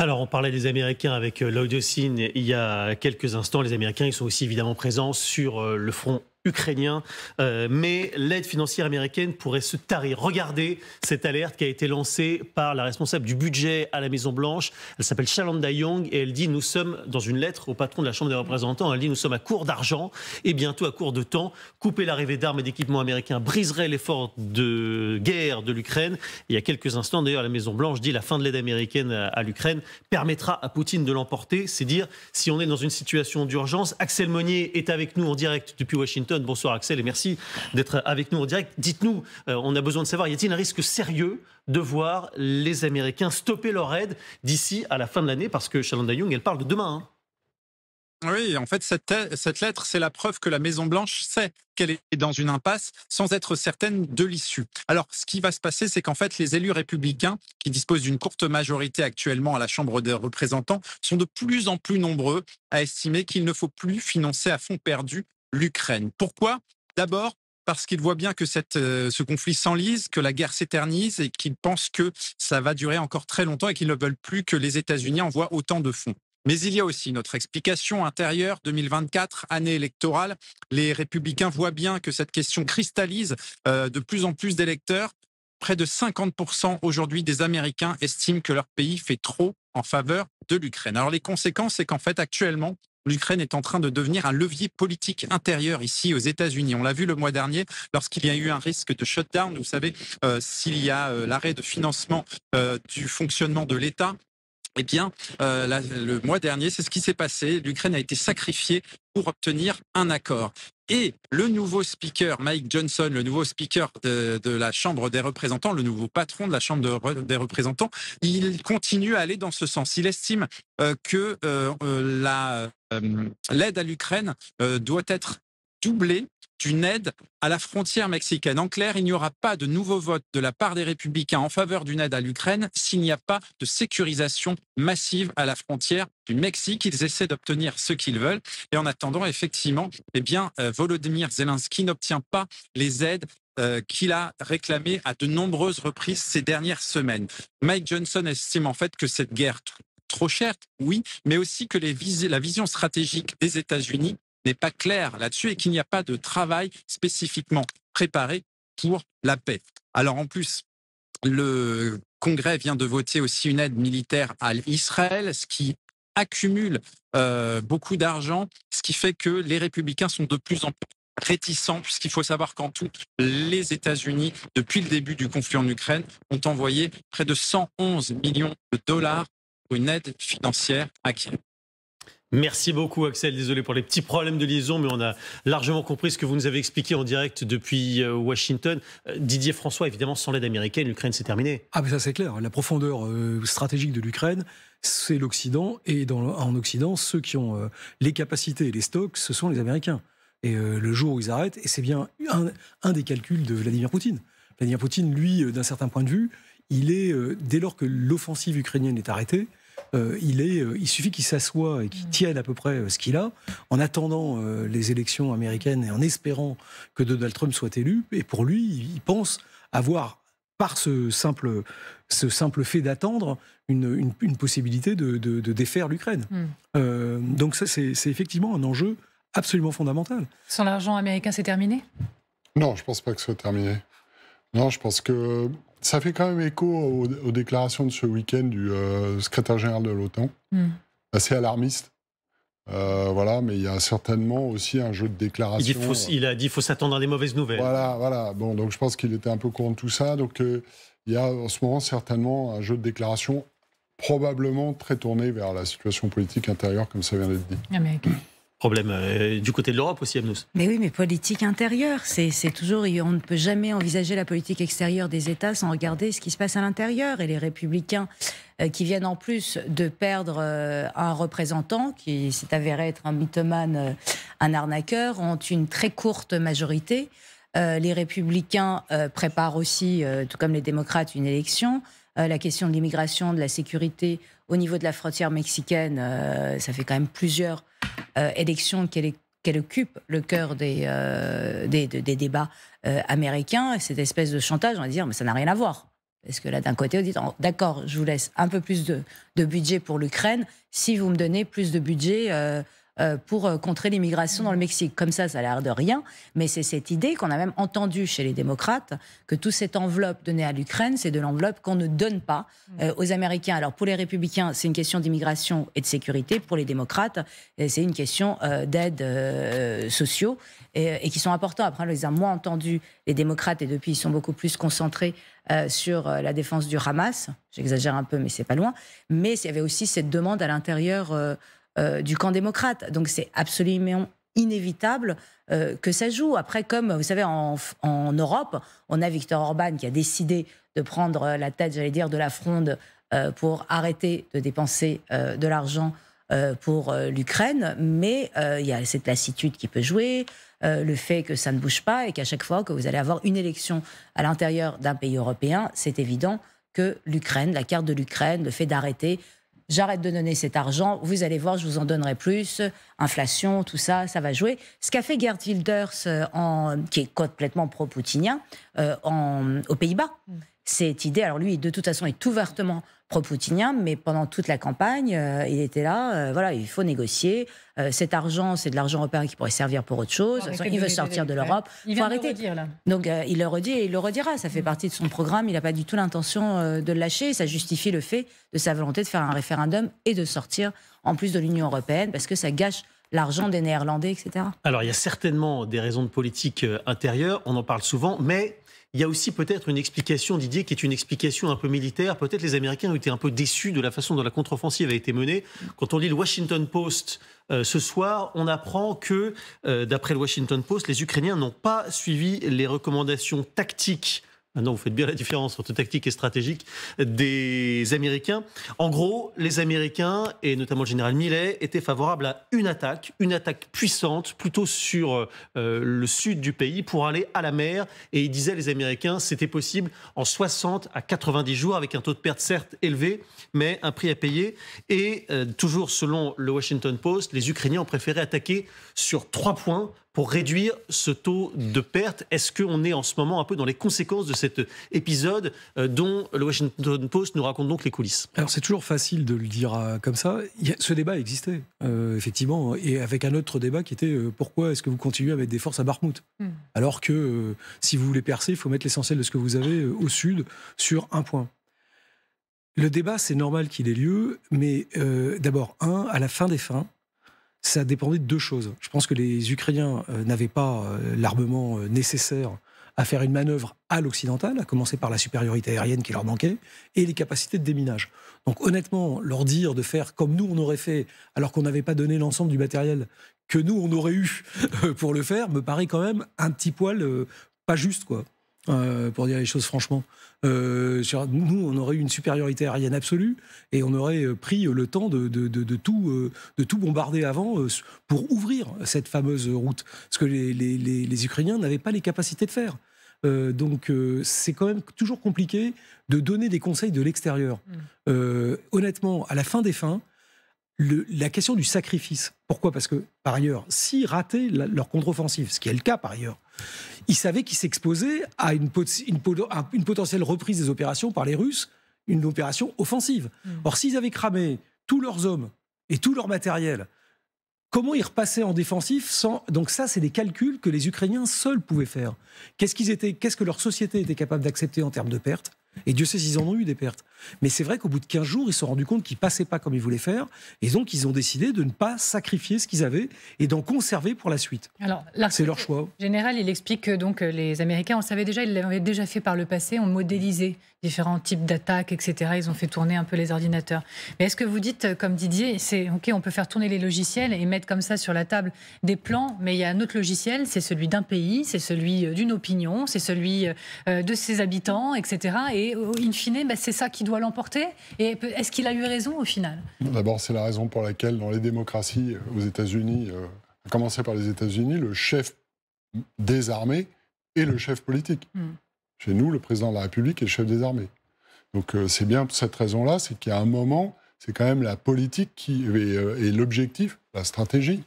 Alors, on parlait des Américains avec Lloyd euh, il y a quelques instants. Les Américains, ils sont aussi évidemment présents sur euh, le front ukrainien. Euh, mais l'aide financière américaine pourrait se tarir. Regardez cette alerte qui a été lancée par la responsable du budget à la Maison-Blanche. Elle s'appelle Shalanda Young et elle dit Nous sommes, dans une lettre au patron de la Chambre des représentants, elle dit Nous sommes à court d'argent et bientôt à court de temps. Couper l'arrivée d'armes et d'équipements américains briserait l'effort de guerre de l'Ukraine. Il y a quelques instants, d'ailleurs, la Maison-Blanche dit La fin de l'aide américaine à l'Ukraine permettra à Poutine de l'emporter. C'est dire si on est dans une situation d'urgence. Axel Monnier est avec nous en direct depuis Washington. Bonsoir Axel et merci d'être avec nous en direct. Dites-nous, euh, on a besoin de savoir, y a-t-il un risque sérieux de voir les Américains stopper leur aide d'ici à la fin de l'année Parce que Shalanda Young, elle parle de demain. Hein. oui, en fait, cette, cette lettre, c'est la preuve que la Maison-Blanche sait qu'elle est dans une impasse sans être certaine de l'issue. Alors, ce qui va se passer, c'est qu'en fait, les élus républicains, qui disposent d'une courte majorité actuellement à la Chambre des représentants, sont de plus en plus nombreux à estimer qu'il ne faut plus financer à fond perdu l'Ukraine. Pourquoi D'abord, parce qu'ils voient bien que euh, ce conflit s'enlise, que la guerre s'éternise et qu'ils pensent que ça va durer encore très longtemps et qu'ils ne veulent plus que les États-Unis envoient autant de fonds. Mais il y a aussi notre explication intérieure 2024, année électorale. Les républicains voient bien que cette question cristallise euh, de plus en plus d'électeurs. Près de 50% aujourd'hui des Américains estiment que leur pays fait trop en faveur de l'Ukraine. Alors les conséquences, c'est qu'en fait actuellement, l'Ukraine est en train de devenir un levier politique intérieur ici aux États-Unis. On l'a vu le mois dernier lorsqu'il y a eu un risque de shutdown. Vous savez, euh, s'il y a euh, l'arrêt de financement euh, du fonctionnement de l'État, eh bien, euh, le mois dernier, c'est ce qui s'est passé. L'Ukraine a été sacrifiée pour obtenir un accord. Et le nouveau speaker, Mike Johnson, le nouveau speaker de, la Chambre des représentants, le nouveau patron de la Chambre des représentants, il continue à aller dans ce sens. Il estime euh, que euh, l'aide à l'Ukraine doit être doublée d'une aide à la frontière mexicaine. En clair, il n'y aura pas de nouveau vote de la part des républicains en faveur d'une aide à l'Ukraine s'il n'y a pas de sécurisation massive à la frontière du Mexique. Ils essaient d'obtenir ce qu'ils veulent. Et en attendant, effectivement, eh bien, euh, Volodymyr Zelensky n'obtient pas les aides euh, qu'il a réclamées à de nombreuses reprises ces dernières semaines. Mike Johnson estime en fait que cette guerre trop chère, oui, mais aussi que la vision stratégique des États-Unis n'est pas clair là-dessus et qu'il n'y a pas de travail spécifiquement préparé pour la paix. Alors en plus, le Congrès vient de voter aussi une aide militaire à Israël, ce qui accumule euh, beaucoup d'argent, ce qui fait que les républicains sont de plus en plus réticents, puisqu'il faut savoir qu'en tout, les États-Unis, depuis le début du conflit en Ukraine, ont envoyé près de 111 millions de dollars pour une aide financière à Kiev. Merci beaucoup Axel, désolé pour les petits problèmes de liaison, mais on a largement compris ce que vous nous avez expliqué en direct depuis euh, Washington. Euh, Didier François, évidemment, sans l'aide américaine, l'Ukraine s'est terminée. Ah mais ça c'est clair, la profondeur euh, stratégique de l'Ukraine, c'est l'Occident, et en Occident, ceux qui ont les capacités et les stocks, ce sont les Américains. Et le jour où ils arrêtent, et c'est bien un, un, des calculs de Vladimir Poutine. Vladimir Poutine, lui, d'un certain point de vue, il est, dès lors que l'offensive ukrainienne est arrêtée, euh, euh, il, suffit qu'il s'assoie et qu'il tienne à peu près euh, ce qu'il a, en attendant les élections américaines et en espérant que Donald Trump soit élu. Et pour lui, il pense avoir, par ce simple, ce simple fait d'attendre, une, possibilité de, défaire l'Ukraine. Hmm. donc ça, c'est effectivement un enjeu absolument fondamental. Sans l'argent américain, c'est terminé Non, je ne pense pas que ce soit terminé. Non, je pense que ça fait quand même écho aux, déclarations de ce week-end du euh, secrétaire général de l'OTAN, hmm. assez alarmiste. Euh, voilà, mais il y a certainement aussi un jeu de déclaration. Il, a dit qu'il faut s'attendre à des mauvaises nouvelles. Voilà, voilà. Bon, donc je pense qu'il était un peu au courant de tout ça. Donc euh, il y a en ce moment certainement un jeu de déclaration probablement très tourné vers la situation politique intérieure, comme ça vient d'être dit. Américain problème euh, du côté de l'Europe aussi, Amnous. Mais oui, mais politique intérieure, c'est toujours, on ne peut jamais envisager la politique extérieure des États sans regarder ce qui se passe à l'intérieur. Et les républicains euh, qui viennent en plus de perdre euh, un représentant qui s'est avéré être un mythomane, un arnaqueur, ont une très courte majorité. les républicains préparent aussi, tout comme les démocrates, une élection. Euh, la question de l'immigration, de la sécurité au niveau de la frontière mexicaine, euh, ça fait quand même plusieurs euh, élections qu'elle occupe le cœur des, débats américains. cette espèce de chantage, on va dire, mais ça n'a rien à voir. Parce que là, d'un côté, on dit, oh, d'accord, je vous laisse un peu plus de, budget pour l'Ukraine si vous me donnez plus de budget euh, pour euh, contrer l'immigration dans le Mexique. Comme ça, ça a l'air de rien, mais c'est cette idée qu'on a même entendue chez les démocrates, que toute cette enveloppe donnée à l'Ukraine, c'est de l'enveloppe qu'on ne donne pas mm. euh, aux Américains. Alors pour les républicains, c'est une question d'immigration et de sécurité. Pour les démocrates, c'est une question d'aide sociaux et, qui sont importants. Après, on les a moins entendus, les démocrates, et depuis, ils sont beaucoup plus concentrés sur la défense du Hamas. J'exagère un peu, mais c'est pas loin. Mais il y avait aussi cette demande à l'intérieur euh, du camp démocrate. Donc c'est absolument inévitable euh, que ça joue. Après, comme vous savez, en, Europe, on a Viktor Orban qui a décidé de prendre la tête, j'allais dire, de la fronde euh, pour arrêter de dépenser de l'argent pour l'Ukraine, mais il y a cette lassitude qui peut jouer, le fait que ça ne bouge pas et qu'à chaque fois que vous allez avoir une élection à l'intérieur d'un pays européen, c'est évident que l'Ukraine, la carte de l'Ukraine, le fait d'arrêter j'arrête de donner cet argent, vous allez voir, je vous en donnerai plus, inflation, tout ça, ça va jouer. Ce qu'a fait Gert Wilders, euh, qui est complètement pro-poutinien, euh, aux Pays-Bas, mm. cette idée, alors lui, de toute façon, est ouvertement pro mais pendant toute la campagne, euh, il était là, euh, voilà, il faut négocier. Euh, cet argent, c'est de l'argent européen qui pourrait servir pour autre chose. il veut sortir de l'Europe. Il faut arrêter. là. Donc il le redit et il le redira. Ça fait partie de son programme. Il n'a pas du tout l'intention de le lâcher. Ça justifie le fait de sa volonté de faire un référendum et de sortir en plus de l'Union européenne parce que ça gâche l'argent des Néerlandais, etc. Alors il y a certainement des raisons de politique intérieure. On en parle souvent, mais il y a aussi peut-être une explication, Didier, qui est une explication un peu militaire. Peut-être les Américains ont été un peu déçus de la façon dont la contre-offensive a été menée. Quand on lit le Washington Post euh, ce soir, on apprend que, euh, d'après le Washington Post, les Ukrainiens n'ont pas suivi les recommandations tactiques Maintenant, ah vous faites bien la différence entre tactique et stratégique des Américains. En gros, les Américains, et notamment le général Millet, étaient favorables à une attaque, une attaque puissante, plutôt sur euh, le sud du pays, pour aller à la mer. Et ils disaient, les Américains, c'était possible en 60 à 90 jours, avec un taux de perte certes élevé, mais un prix à payer. Et euh, toujours selon le Washington Post, les Ukrainiens ont préféré attaquer sur trois points pour réduire ce taux de perte Est-ce qu'on est en ce moment un peu dans les conséquences de cet épisode euh, dont le Washington Post nous raconte donc les coulisses Alors c'est toujours facile de le dire euh, comme ça. Ce débat existait, euh, effectivement, et avec un autre débat qui était pourquoi est-ce que vous continuez à mettre des forces à Barmouth hmm. Alors que si vous voulez percer, il faut mettre l'essentiel de ce que vous avez au sud sur un point. Le débat, c'est normal qu'il ait lieu, mais d'abord, un, à la fin des fins, ça dépendait de deux choses. Je pense que les Ukrainiens euh, n'avaient pas euh, l'armement euh, nécessaire à faire une manœuvre à l'occidentale, à commencer par la supériorité aérienne qui leur manquait, et les capacités de déminage. Donc honnêtement, leur dire de faire comme nous on aurait fait, alors qu'on n'avait pas donné l'ensemble du matériel que nous on aurait eu pour le faire, me paraît quand même un petit poil pas juste, quoi. Euh, pour dire les choses franchement. Euh, sur, nous, on aurait eu une supériorité aérienne absolue et on aurait euh, pris le temps de, tout, de tout bombarder avant pour ouvrir cette fameuse route, ce que les, Ukrainiens n'avaient pas les capacités de faire. donc c'est quand même toujours compliqué de donner des conseils de l'extérieur. Mmh. honnêtement, à la fin des fins, la question du sacrifice. Pourquoi Parce que, par ailleurs, si rater leur contre-offensive, ce qui est le cas par ailleurs, ils savaient qu'ils s'exposaient à une, potentielle reprise des opérations par les Russes, une opération offensive. Mm. Or, s'ils avaient cramé tous leurs hommes et tout leur matériel, comment ils repassaient en défensif sans... Donc ça, c'est des calculs que les Ukrainiens seuls pouvaient faire. Qu'est-ce étaient Qu'est-ce que leur société était capable d'accepter en termes de pertes et Dieu sait s'ils en ont eu des pertes. Mais c'est vrai qu'au bout de 15 jours, ils se sont rendus compte qu'ils passaient pas comme ils voulaient faire. Et donc, ils ont décidé de ne pas sacrifier ce qu'ils avaient et d'en conserver pour la suite. Alors, c'est leur choix. Général, il explique que donc, euh, les Américains, on savait déjà, ils l'avaient déjà fait par le passé, ont modélisé différents types d'attaques, etc. Ils ont fait tourner un peu les ordinateurs. Mais est-ce que vous dites, euh, comme Didier, c'est OK, on peut faire tourner les logiciels et mettre comme ça sur la table des plans, mais il y a un autre logiciel, c'est celui d'un pays, c'est celui euh, d'une opinion, c'est celui de ses habitants, etc. Et et in fine, ben, c'est ça qui doit l'emporter. Et est-ce qu'il a eu raison au final D'abord, c'est la raison pour laquelle dans les démocraties euh, aux États-Unis, euh, à commencer par les États-Unis, le chef des armées est le chef politique. Hmm. Chez nous, le président de la République est le chef des armées. Donc euh, c'est bien pour cette raison-là, c'est qu'il y a un moment, c'est quand même la politique qui et, l'objectif, la stratégie.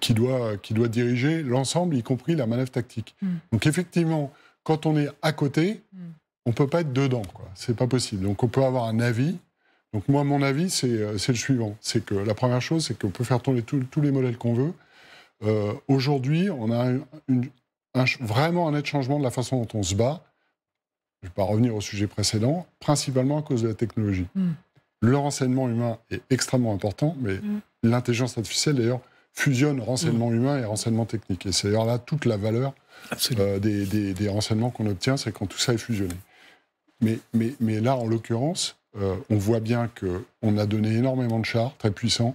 qui, doit, qui doit diriger l'ensemble, y compris la manœuvre tactique. Hmm. Donc effectivement, quand on est à côté, hmm on ne peut pas être dedans. Ce n'est pas possible. Donc on peut avoir un avis. Donc moi, mon avis, c'est euh, le suivant. C'est que la première chose, c'est qu'on peut faire tourner tous les modèles qu'on veut. Euh, aujourd'hui, on a une, vraiment un net changement de la façon dont on se bat. Je ne vais pas revenir au sujet précédent, principalement à cause de la technologie. Mm. Le renseignement humain est extrêmement important, mais mm. l'intelligence artificielle, d'ailleurs, fusionne renseignement mm. humain et renseignement technique. Et c'est d'ailleurs là toute la valeur euh, des renseignements qu'on obtient, c'est quand tout ça est fusionné. Mais, là, en l'occurrence, euh, on voit bien qu'on a donné énormément de chars très puissants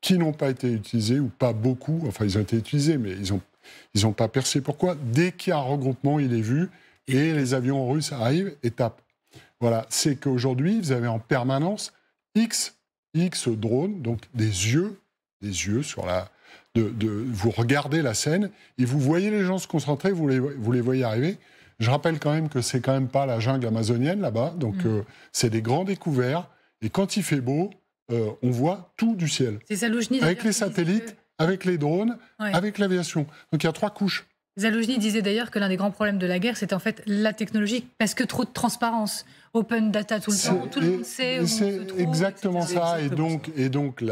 qui n'ont pas été utilisés ou pas beaucoup. Enfin, ils ont été utilisés, mais ils n'ont ils pas percé. Pourquoi Dès qu'il y a un regroupement, il est vu et les avions russes arrivent et tapent. Voilà, c'est qu'aujourd'hui, vous avez en permanence X, X drones, donc des yeux, des yeux sur la. De, de, vous regardez la scène et vous voyez les gens se concentrer, vous les, vous les voyez arriver. Je rappelle quand même que c'est quand même pas la jungle amazonienne là-bas, donc mm. euh, c'est des grands découverts. Et quand il fait beau, euh, on voit tout du ciel. Avec les satellites, avec les drones, avec l'aviation. Donc il y a trois couches. Zalogny disait d'ailleurs que l'un des grands problèmes de la guerre, c'est en fait la technologie, parce que trop de transparence, open data tout le temps, tout le monde sait C'est exactement ça, et donc, et donc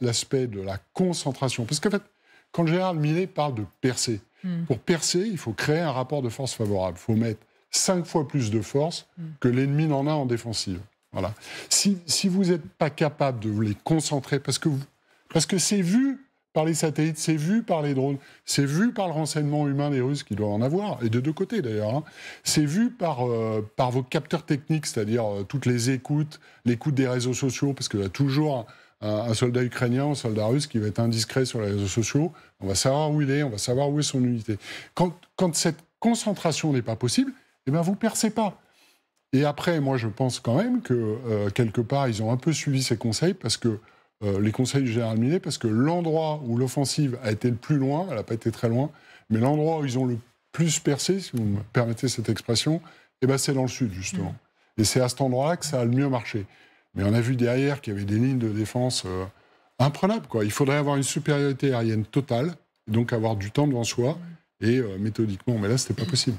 l'aspect de la concentration. Parce qu'en fait, quand général Millet parle de percer, hmm. pour percer, il faut créer un rapport de force favorable. Il faut mettre cinq fois plus de force hmm. que l'ennemi n'en a en défensive. Voilà. Si, si vous n'êtes pas capable de vous les concentrer, parce que, vous, parce que c'est vu par les satellites, c'est vu par les drones, c'est vu par le renseignement humain des Russes qui doivent en avoir, et de deux côtés d'ailleurs, hein, c'est vu par, euh, par vos capteurs techniques, c'est-à-dire euh, toutes les écoutes, l'écoute des réseaux sociaux, parce qu'il y a toujours un soldat ukrainien, un soldat russe qui va être indiscret sur les réseaux sociaux. On va savoir où il est, on va savoir où est son unité. Quand, cette concentration n'est pas possible, eh bien, vous ne percez pas. Et après, moi, je pense quand même que, euh, quelque part, ils ont un peu suivi ces conseils, parce que euh, les conseils du général Millet, parce que l'endroit où l'offensive a été le plus loin, elle n'a pas été très loin, mais l'endroit où ils ont le plus percé, si vous me permettez cette expression, eh ben, c'est dans le sud, justement. Mm. Et c'est à cet endroit-là que ça a le mieux marché. Mais on a vu derrière qu'il y avait des lignes de défense euh, imprenables. Quoi. Il faudrait avoir une supériorité aérienne totale, donc avoir du temps devant soi et euh, méthodiquement. Mais là, ce n'était pas possible.